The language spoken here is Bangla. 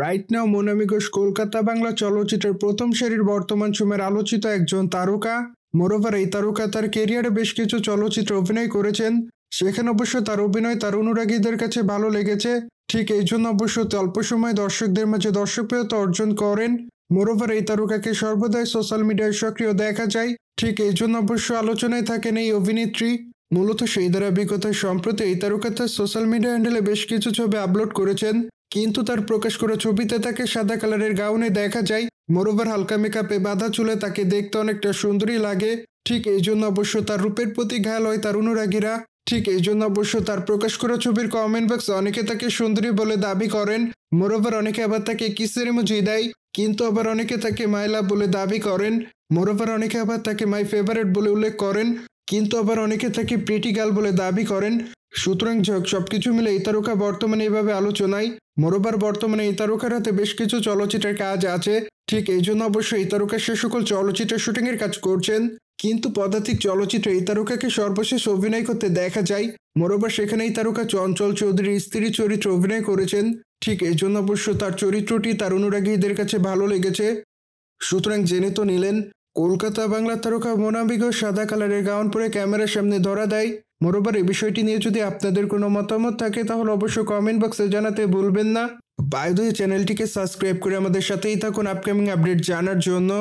রাইট নাও মোনামি ঘোষ কলকাতা বাংলা চলচ্চিত্রের প্রথম শ্রেণীর বর্তমান সময়ের আলোচিত একজন তারকা মোরোভার এই তারকা তার কেরিয়ারে বেশ কিছু চলচ্চিত্রে অভিনয় করেছেন সেখানে অবশ্য তার অভিনয় তার অনুরাগীদের কাছে ভালো লেগেছে ঠিক এই জন্য অবশ্য অল্প সময় দর্শকদের মাঝে দর্শকপ্রিয়তা অর্জন করেন মোরোভার এই তারকাকে সর্বদাই সোশ্যাল মিডিয়ায় সক্রিয় দেখা যায় ঠিক এই জন্য অবশ্য আলোচনায় থাকেন এই অভিনেত্রী মূলত সেই ধারাবাহিকতায় সম্প্রতি এই তারকা তার সোশ্যাল মিডিয়া হ্যান্ডেলে বেশ কিছু ছবি আপলোড করেছেন কিন্তু তার প্রকাশ করা ছবিতে তাকে সাদা কালারের গাউনে দেখা যায় মোরোভার হালকা মেকআপে বাধা চুলে তাকে দেখতে অনেকটা সুন্দরী লাগে ঠিক এই জন্য অবশ্য তার রূপের প্রতি ঘায়াল হয় তার অনুরাগীরা ঠিক এই জন্য অবশ্য তার প্রকাশ করা ছবির কমেন্ট বক্স অনেকে তাকে সুন্দরী বলে দাবি করেন মোরোভার অনেকে আবার তাকে কিসের মুজি দেয় কিন্তু আবার অনেকে তাকে মাইলা বলে দাবি করেন মোরোভার অনেকে আবার তাকে মাই ফেভারেট বলে উল্লেখ করেন কিন্তু আবার অনেকে তাকে প্রিটি গার্ল বলে দাবি করেন সুতরাং সবকিছু মিলে এই তারকা বর্তমানে এইভাবে আলোচনায় মোরবার বর্তমানে এই তারকার হাতে বেশ কিছু চলচ্চিত্রের কাজ আছে ঠিক এই জন্য অবশ্য এই তারকা সে সকল চলচ্চিত্রের এর কাজ করছেন কিন্তু পদাতিক চলচ্চিত্রে এই তারকাকে সর্বশেষ অভিনয় করতে দেখা যায় মরবার সেখানে এই তারকা চঞ্চল চৌধুরীর স্ত্রী চরিত্রে অভিনয় করেছেন ঠিক এই জন্য অবশ্য তার চরিত্রটি তার অনুরাগীদের কাছে ভালো লেগেছে সুতরাং জেনে তো নিলেন কলকাতা বাংলা তারকা মোনাবিগ সাদা কালারের গাউন পরে ক্যামেরার সামনে ধরা দেয় মোরবার এই বিষয়টি নিয়ে যদি আপনাদের কোনো মতামত থাকে তাহলে অবশ্যই কমেন্ট বক্সে জানাতে ভুলবেন না বাইদ চ্যানেলটিকে সাবস্ক্রাইব করে আমাদের সাথেই থাকুন আপকামিং আপডেট জানার জন্য